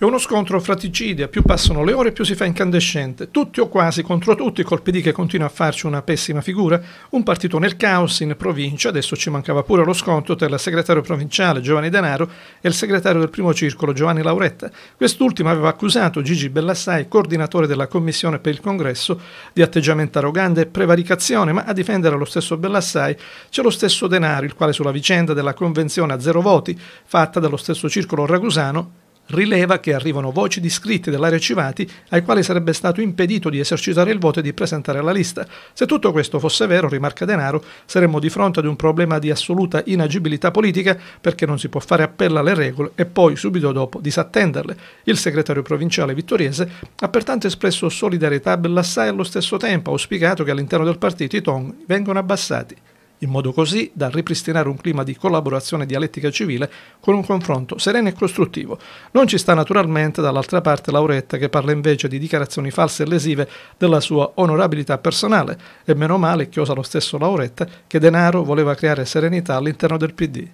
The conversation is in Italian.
È uno scontro fratricida, più passano le ore più si fa incandescente, tutti o quasi contro tutti, col PD che continua a farci una pessima figura, un partito nel caos in provincia, adesso ci mancava pure lo scontro tra il segretario provinciale Giovanni Denaro e il segretario del primo circolo Giovanni Lauretta. Quest'ultimo aveva accusato Gigi Bellassai, coordinatore della commissione per il congresso, di atteggiamento arrogante e prevaricazione, ma a difendere lo stesso Bellassai c'è lo stesso Denaro, il quale sulla vicenda della convenzione a zero voti, fatta dallo stesso circolo ragusano, rileva che arrivano voci di iscritti dell'area Civati ai quali sarebbe stato impedito di esercitare il voto e di presentare la lista. Se tutto questo fosse vero, rimarca Denaro, saremmo di fronte ad un problema di assoluta inagibilità politica perché non si può fare appello alle regole e poi subito dopo disattenderle. Il segretario provinciale vittoriese ha pertanto espresso solidarietà a Bellassai allo stesso tempo, ha auspicato che all'interno del partito i toni vengano abbassati in modo così da ripristinare un clima di collaborazione dialettica civile con un confronto sereno e costruttivo. Non ci sta naturalmente dall'altra parte Lauretta che parla invece di dichiarazioni false e lesive della sua onorabilità personale e meno male che osa lo stesso Lauretta che denaro voleva creare serenità all'interno del PD.